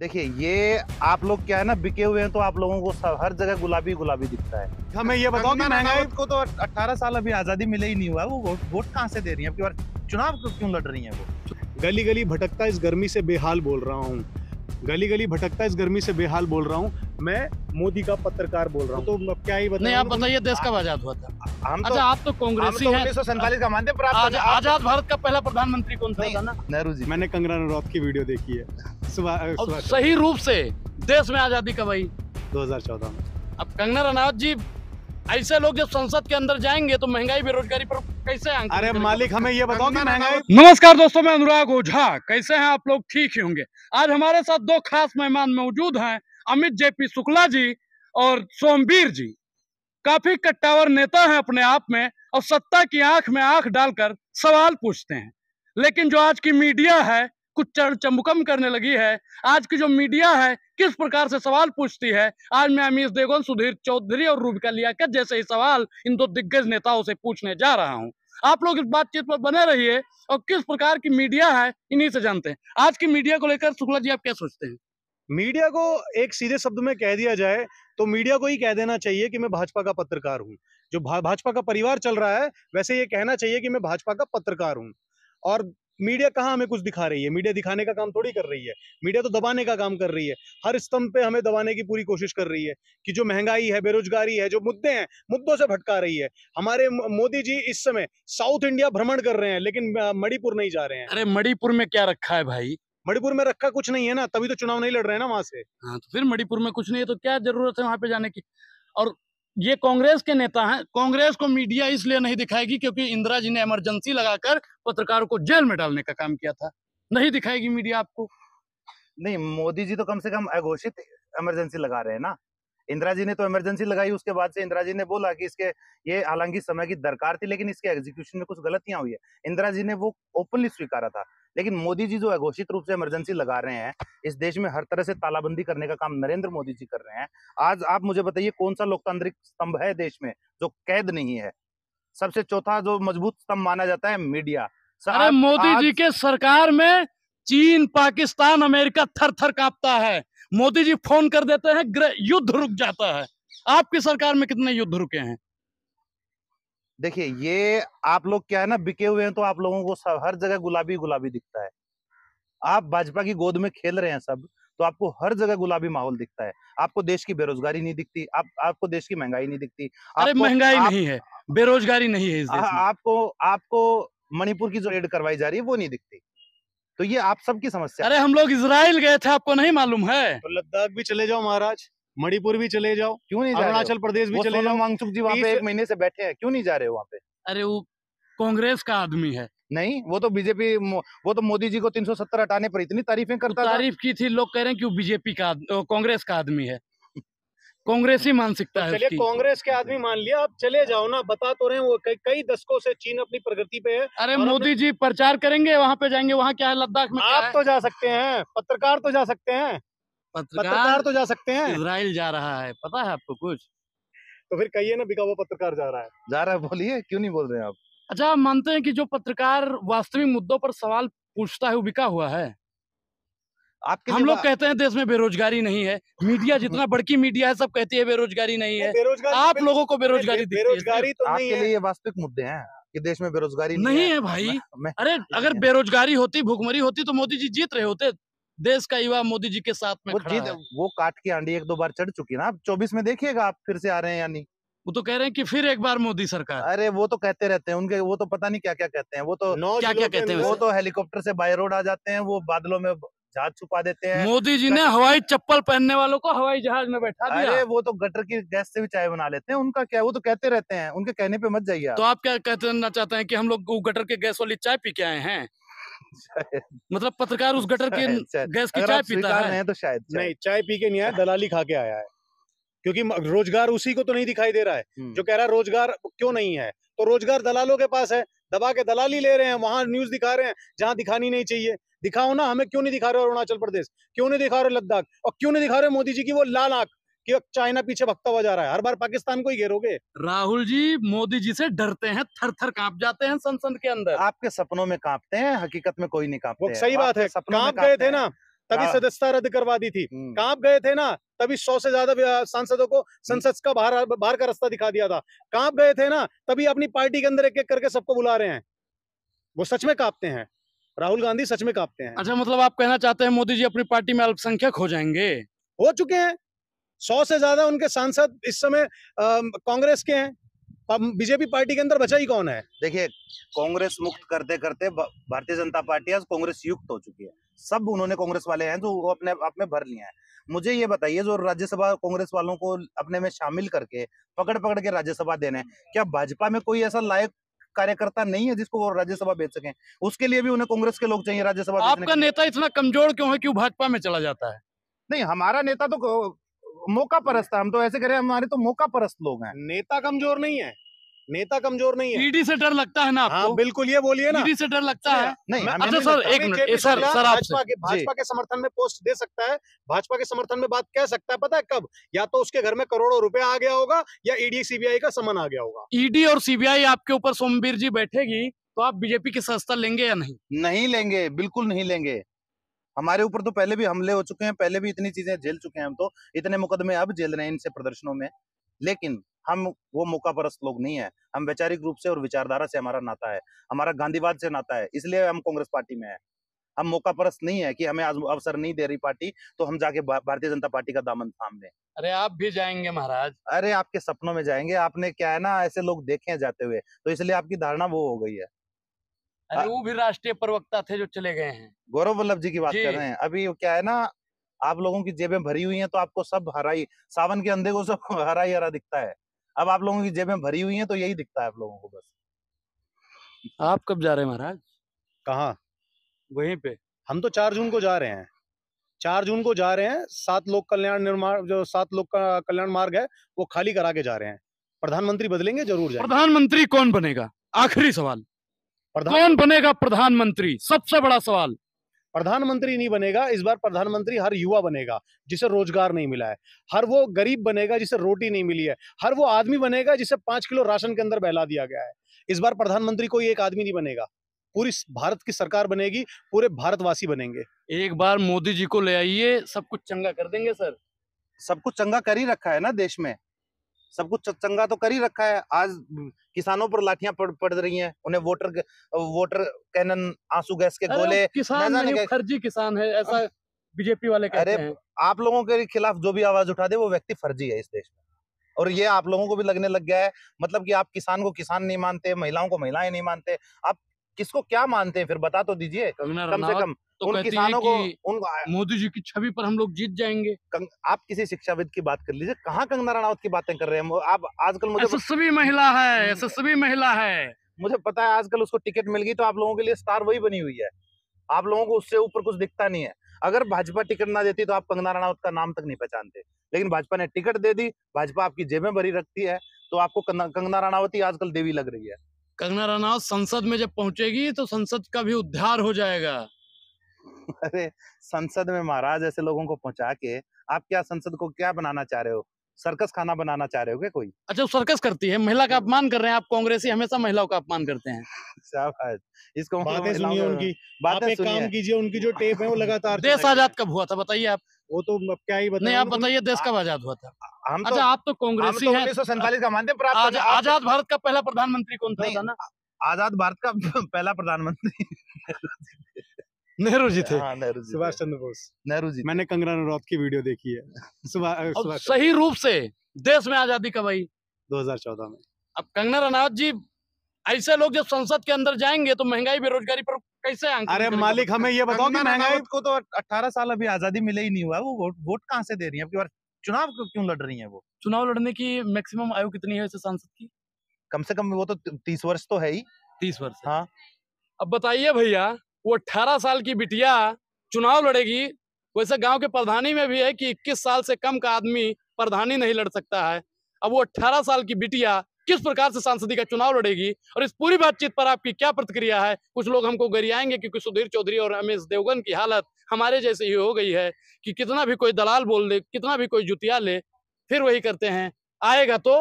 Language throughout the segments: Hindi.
देखिए ये आप लोग क्या है ना बिके हुए हैं तो आप लोगों को हर जगह गुलाबी गुलाबी दिखता है हमें ये बताओ कि महंगाई को तो 18 साल अभी आजादी मिले ही नहीं हुआ वो वोट वोट कहाँ से दे रही है बार चुनाव क्यों लड़ रही है वो गली गली भटकता इस गर्मी से बेहाल बोल रहा हूँ गली गली भटकता इस गर्मी से बेहाल बोल रहा हूँ मैं मोदी का पत्रकार बोल रहा हूँ तो क्या ही नहीं आप बताइए देश कब आजाद हुआ था हम तो, अच्छा आप तो कांग्रेसी तो हैं तो सैतालीस का मानते हैं आजाद, आजाद भारत का पहला प्रधानमंत्री कौन था नेहरू जी मैंने कंगना रनौत की वीडियो देखी है सुबह सही रूप से देश में आजादी कब आई दो में अब कंगना रनौत जी ऐसे लोग जब संसद के अंदर जाएंगे तो महंगाई बेरोजगारी पर कैसे अरे मालिक हमें ये बताओ कि महंगाई नमस्कार दोस्तों मैं अनुराग ओझा कैसे हैं आप लोग ठीक ही होंगे आज हमारे साथ दो खास मेहमान मौजूद हैं अमित जेपी शुक्ला जी और सोमवीर जी काफी कट्टावर नेता हैं अपने आप में और सत्ता की आंख में आंख डालकर सवाल पूछते हैं लेकिन जो आज की मीडिया है कुछ चढ़ चमकम करने लगी है आज की जो मीडिया है किस प्रकार से सवाल पूछती है आज मैं अमीश देगोन सुधीर चौधरी और रूबिका लियाकत जैसे ही सवाल इन दो दिग्गज नेताओं से पूछने जा रहा हूँ आप लोग इस बातचीत पर बने रहिए और किस प्रकार की मीडिया है इन्हीं से जानते हैं आज की मीडिया को लेकर शुक्ला जी आप क्या सोचते हैं मीडिया को एक सीधे शब्द में कह दिया जाए तो मीडिया को ही कह देना चाहिए कि मैं भाजपा का पत्रकार हूँ जो भा, भाजपा का परिवार चल रहा है वैसे ये कहना चाहिए कि मैं भाजपा का पत्रकार हूँ और मीडिया कहाँ हमें कुछ दिखा रही है मीडिया दिखाने का काम थोड़ी कर रही है मीडिया तो दबाने का काम कर रही है हर स्तंभ पे हमें दबाने की पूरी कोशिश कर रही है कि जो महंगाई है बेरोजगारी है जो मुद्दे हैं मुद्दों से भटका रही है हमारे मोदी जी इस समय साउथ इंडिया भ्रमण कर रहे हैं लेकिन मणिपुर नहीं जा रहे हैं अरे मणिपुर में क्या रखा है भाई मणिपुर में रखा कुछ नहीं है ना तभी तो चुनाव नहीं लड़ रहे हैं ना वहां से हाँ तो फिर मणिपुर में कुछ नहीं है तो क्या जरूरत है वहां पे जाने की और ये कांग्रेस के नेता हैं कांग्रेस को मीडिया इसलिए नहीं दिखाएगी क्योंकि इंदिरा जी ने इमरजेंसी लगाकर पत्रकारों को जेल में डालने का काम किया था नहीं दिखाएगी मीडिया आपको नहीं मोदी जी तो कम से कम अघोषित इमरजेंसी लगा रहे हैं ना इंदिरा जी ने तो इमरजेंसी लगाई उसके बाद से इंदिरा जी ने बोला कि इसके ये हालांकि समय की दरकार थी लेकिन इसके एग्जीक्यूशन में कुछ गलतियां हुई है इंदिरा जी ने वो ओपनली स्वीकारा था लेकिन मोदी जी जो है घोषित रूप से इमरजेंसी लगा रहे हैं इस देश में हर तरह से तालाबंदी करने का काम नरेंद्र मोदी जी कर रहे हैं आज आप मुझे बताइए कौन सा लोकतांत्रिक स्तंभ है देश में जो कैद नहीं है सबसे चौथा जो मजबूत स्तंभ माना जाता है मीडिया अरे मोदी आज... जी के सरकार में चीन पाकिस्तान अमेरिका थर थर कांपता है मोदी जी फोन कर देते हैं युद्ध रुक जाता है आपकी सरकार में कितने युद्ध रुके हैं देखिए ये आप लोग क्या है ना बिके हुए हैं तो आप लोगों को हर जगह गुलाबी गुलाबी दिखता है आप भाजपा की गोद में खेल रहे हैं सब तो आपको हर जगह गुलाबी माहौल दिखता है आपको देश की बेरोजगारी नहीं दिखती आप आपको देश की महंगाई नहीं दिखती अरे महंगाई आप, नहीं है बेरोजगारी नहीं है इस देश हाँ, में। आपको आपको मणिपुर की जो रेड करवाई जा रही है वो नहीं दिखती तो ये आप सबकी समस्या अरे हम लोग इसराइल गए थे आपको नहीं मालूम है तो लद्दाख भी चले जाओ महाराज मणिपुर भी चले जाओ क्यों नहीं अरुणाचल प्रदेश भी चले जाओ वांगचुक जी वहाँ पे एक महीने से बैठे हैं क्यों नहीं जा रहे हो वहाँ पे अरे वो कांग्रेस का आदमी है नहीं वो तो बीजेपी वो तो मोदी जी को 370 हटाने पर इतनी तारीफें करता तारीफ की थी लोग कह रहे हैं कि वो बीजेपी का कांग्रेस का आदमी है कांग्रेस ही मानसिकता तो है कांग्रेस के आदमी मान लिया आप चले जाओ ना बता तो रहे हैं वो कई कई दशकों से चीन अपनी प्रगति पे है अरे मोदी जी प्रचार करेंगे वहाँ पे जाएंगे वहाँ क्या है लद्दाख में आप तो जा सकते हैं पत्रकार तो जा सकते हैं पत्रकार, पत्रकार तो जा सकते हैं इसराइल जा रहा है पता है आपको कुछ तो फिर कहिए ना बिका हुआ पत्रकार जा रहा है जा रहा है बोलिए क्यों नहीं बोल रहे हैं आप अच्छा आप मानते हैं कि जो पत्रकार वास्तविक मुद्दों पर सवाल पूछता है वो बिका हुआ है आपके हम लोग कहते हैं देश में बेरोजगारी नहीं है मीडिया जितना बड़की मीडिया है सब कहती है बेरोजगारी नहीं है आप लोगों को बेरोजगारी बेरोजगारी तो आपके लिए वास्तविक मुद्दे हैं कि देश में बेरोजगारी नहीं, नहीं है भाई मैं, मैं, अरे अगर बेरोजगारी होती भुखमरी होती तो मोदी जी जीत रहे होते देश का युवा मोदी जी के साथ में वो खड़ा है। वो काट की आंडी एक दो बार चढ़ चुकी ना आप चौबीस में देखिएगा आप फिर से आ रहे हैं यानी वो तो कह रहे हैं कि फिर एक बार मोदी सरकार अरे वो तो कहते रहते हैं उनके वो तो पता नहीं क्या क्या कहते हैं वो तो क्या क्या कहते हैं वो तो हेलीकॉप्टर से बाय रोड आ जाते हैं वो बादलों में जहाज छुपा देते हैं मोदी जी ने हवाई चप्पल पहनने वालों को हवाई जहाज में बैठा अरे दिया वो तो गटर की गैस से भी चाय बना लेते हैं उनका क्या वो तो कहते रहते हैं उनके कहने पे मत जाइए तो आप क्या कहना चाहते हैं कि हम लोग गटर के गैस वाली चाय पी के आए हैं मतलब पत्रकार उस गटर के अच्छा, अच्छा। गैस की चाय पीता है तो शायद नहीं चाय पी के नहीं आया दलाली खा के आया है क्योंकि रोजगार उसी को तो नहीं दिखाई दे रहा है हम्म। जो कह रहा है रोजगार क्यों नहीं है तो रोजगार दलालों के पास है दबा के दलाली ले रहे हैं वहां न्यूज दिखा रहे हैं जहां दिखानी नहीं चाहिए दिखाओ ना हमें क्यों नहीं दिखा रहे अरुणाचल प्रदेश क्यों नहीं दिखा रहे लद्दाख और क्यों नहीं दिखा रहे मोदी जी की वो लाल आंख कि चाइना पीछे भगता हुआ जा रहा है हर बार पाकिस्तान को ही घेरोगे राहुल जी मोदी जी से डरते हैं थर थर कांप जाते हैं संसद के अंदर आपके सपनों में कांपते हैं हकीकत में कोई नहीं कांपते सही बात है कांप गए थे ना तभी हाँ। सदस्यता रद्द करवा दी थी हम्म। कांप गए थे ना तभी सौ से ज्यादा सांसदों को हम्म। संसद का बाहर बाहर का रास्ता दिखा दिया था कांप गए थे ना तभी अपनी पार्टी के अंदर एक एक करके सबको बुला रहे हैं वो सच में कांपते हैं राहुल गांधी सच में कांपते हैं अच्छा मतलब आप कहना चाहते हैं मोदी जी अपनी पार्टी में अल्पसंख्यक हो जाएंगे हो चुके हैं सौ से ज्यादा उनके सांसद इस समय कांग्रेस के हैं बीजेपी पार्टी के अंदर बचा ही कौन है देखिए कांग्रेस मुक्त करते करते भारतीय जनता पार्टी आज कांग्रेस युक्त हो चुकी है सब उन्होंने कांग्रेस वाले हैं जो वो अपने आप में भर लिया है मुझे ये बताइए जो राज्यसभा कांग्रेस वालों को अपने में शामिल करके पकड़ पकड़ के राज्यसभा देने क्या भाजपा में कोई ऐसा लायक कार्यकर्ता नहीं है जिसको वो राज्यसभा भेज सके उसके लिए भी उन्हें कांग्रेस के लोग चाहिए राज्यसभा आपका नेता इतना कमजोर क्यों है क्यों भाजपा में चला जाता है नहीं हमारा नेता तो मौका परस्त हम तो ऐसे करें हमारे तो मौका परस्त लोग हैं नेता कमजोर नहीं है नेता कमजोर नहीं है ईडी से डर लगता है ना हाँ, आपको हाँ, बिल्कुल ये बोलिए ना ईडी से डर लगता है नहीं अच्छा सर एक मिनट सर सर भाजपा के भाजपा के समर्थन में पोस्ट दे सकता है भाजपा के समर्थन में बात कह सकता है पता है कब या तो उसके घर में करोड़ों रुपए आ गया होगा या ईडी सीबीआई का समन आ गया होगा ईडी और सीबीआई आपके ऊपर सोमवीर जी बैठेगी तो आप बीजेपी की संस्था लेंगे या नहीं नहीं लेंगे बिल्कुल नहीं लेंगे हमारे ऊपर तो पहले भी हमले हो चुके हैं पहले भी इतनी चीजें झेल चुके हैं हम तो इतने मुकदमे अब झेल रहे हैं इनसे प्रदर्शनों में लेकिन हम वो मौका परस्त लोग नहीं है हम वैचारिक रूप से और विचारधारा से हमारा नाता है हमारा गांधीवाद से नाता है इसलिए हम कांग्रेस पार्टी में है हम मौका परस्त नहीं है कि हमें आज अवसर नहीं दे रही पार्टी तो हम जाके भारतीय जनता पार्टी का दामन थाम लें अरे आप भी जाएंगे महाराज अरे आपके सपनों में जाएंगे आपने क्या है ना ऐसे लोग देखे हैं जाते हुए तो इसलिए आपकी धारणा वो हो गई है अरे वो भी राष्ट्रीय प्रवक्ता थे जो चले गए हैं गौरव वल्लभ जी की बात कर रहे हैं अभी क्या है ना आप लोगों की जेबें भरी हुई हैं तो आपको सब हरा ही सावन के अंधे को सब हरा ही हरा दिखता है अब आप लोगों की जेबें भरी हुई हैं तो यही दिखता है आप लोगों को बस आप कब जा रहे हैं महाराज कहा वहीं पे हम तो चार जून को जा रहे हैं चार जून को जा रहे हैं सात लोक कल्याण निर्माण जो सात लोक का कल्याण मार्ग है वो खाली करा के जा रहे हैं प्रधानमंत्री बदलेंगे जरूर जाए प्रधानमंत्री कौन बनेगा आखिरी सवाल कौन बनेगा प्रधानमंत्री सबसे बड़ा सवाल प्रधानमंत्री नहीं बनेगा इस बार प्रधानमंत्री हर युवा बनेगा जिसे रोजगार नहीं मिला है हर वो गरीब बनेगा जिसे रोटी नहीं मिली है हर वो आदमी बनेगा जिसे पांच किलो राशन के अंदर बहला दिया गया है इस बार प्रधानमंत्री कोई एक आदमी नहीं बनेगा पूरी भारत की सरकार बनेगी पूरे भारतवासी बनेंगे एक बार मोदी जी को ले आइए सब कुछ चंगा कर देंगे सर सब कुछ चंगा कर ही रखा है ना देश में सब कुछ चंगा तो कर ही रखा है आज किसानों पर लाठियां पड़ पड़ रही हैं उन्हें वोटर वोटर कैनन आंसू गैस के गोले किसान नहीं फर्जी किसान है ऐसा बीजेपी वाले कहते अरे हैं। आप लोगों के खिलाफ जो भी आवाज उठा दे वो व्यक्ति फर्जी है इस देश में और ये आप लोगों को भी लगने लग गया है मतलब कि आप किसान को किसान नहीं मानते महिलाओं को महिलाएं नहीं मानते आप किसको क्या मानते हैं फिर बता तो दीजिए कम से कम तो उन किसानों को उन मोदी जी की छवि पर हम लोग जीत जाएंगे आप किसी शिक्षाविद की बात कर लीजिए कहाँ कंगना राणावत की बातें कर रहे हैं आप आजकल मुझे सभी महिला है हम्म। सभी महिला है मुझे पता है आजकल उसको टिकट मिल गई तो आप लोगों के लिए स्टार वही बनी हुई है आप लोगों को उससे ऊपर कुछ दिखता नहीं है अगर भाजपा टिकट ना देती तो आप कंगना राणावत का नाम तक नहीं पहचानते लेकिन भाजपा ने टिकट दे दी भाजपा आपकी जेबें भरी रखती है तो आपको कंगना राणावत ही आजकल देवी लग रही है कंगना रनौत संसद में जब पहुंचेगी तो संसद का भी उद्धार हो जाएगा अरे संसद में महाराज ऐसे लोगों को पहुंचा के आप क्या संसद को क्या बनाना चाह रहे हो सर्कस खाना बनाना चाह रहे हो क्या कोई अच्छा सर्कस करती है महिला का अपमान कर रहे हैं आप कांग्रेसी हमेशा महिलाओं का अपमान करते हैं इसको बातें सुनिए उनकी बातें काम कीजिए उनकी जो टेप है वो लगातार देश आजाद कब हुआ था बताइए आप वो तो क्या ही बताए आप बताइए देश कब आजाद हुआ था हम अच्छा, तो, अच्छा आप तो कांग्रेसी तो हैं उन्नीस सौ सैंतालीस का मानते हैं आज, आजाद भारत का पहला प्रधानमंत्री कौन था ना आजाद भारत का पहला प्रधानमंत्री हाँ, नेहरू जी थे सुभाष चंद्र बोस नेहरू जी मैंने कंगना रनौत की वीडियो देखी है सुभाष सही रूप से देश में आजादी कब आई 2014 में अब कंगना रनौत जी ऐसे लोग जब संसद के अंदर जाएंगे तो महंगाई बेरोजगारी पर कैसे अरे मालिक हमें ये बताओ कि महंगाई को तो 18 साल अभी आजादी मिले ही नहीं हुआ वो वोट वोट कहाँ से दे रही है चुनाव क्यों लड़ रही है वो चुनाव लड़ने की मैक्सिमम आयु कितनी है सांसद की कम से कम वो तो तीस वर्ष तो है ही तीस वर्ष हाँ अब बताइए भैया वो अठारह साल की बिटिया चुनाव लड़ेगी वैसे गांव के प्रधानी में भी है कि 21 साल से कम का आदमी प्रधानी नहीं लड़ सकता है अब वो 18 साल की बिटिया किस प्रकार से सांसदी का चुनाव लड़ेगी और इस पूरी बातचीत पर आपकी क्या प्रतिक्रिया है कुछ लोग हमको गरियाएंगे क्योंकि सुधीर चौधरी और रमेश देवगन की हालत हमारे जैसे ही हो गई है कि कितना भी कोई दलाल बोल दे कितना भी कोई जुतिया ले फिर वही करते हैं आएगा तो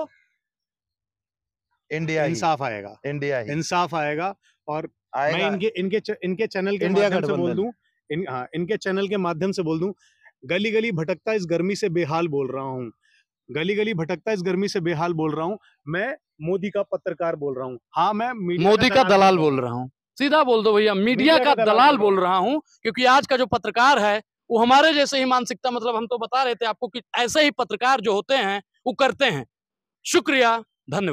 इंडिया इंसाफ आएगा इंडिया इंसाफ आएगा और आएगा। मैं इनके इनके च, इनके चैनल के माध्यम से बोल दूं इन हाँ इनके चैनल के माध्यम से बोल दूं गली गली भटकता इस गर्मी से बेहाल बोल रहा हूँ गली गली भटकता इस गर्मी से बेहाल बोल रहा हूँ मैं मोदी का पत्रकार बोल रहा हूँ हाँ मैं मोदी का, दलाल बोल रहा हूँ सीधा बोल दो भैया मीडिया का दलाल बोल रहा हूँ क्योंकि आज का जो पत्रकार है वो हमारे जैसे ही मानसिकता मतलब हम तो बता रहे थे आपको कि ऐसे ही पत्रकार जो होते हैं वो करते हैं शुक्रिया धन्यवाद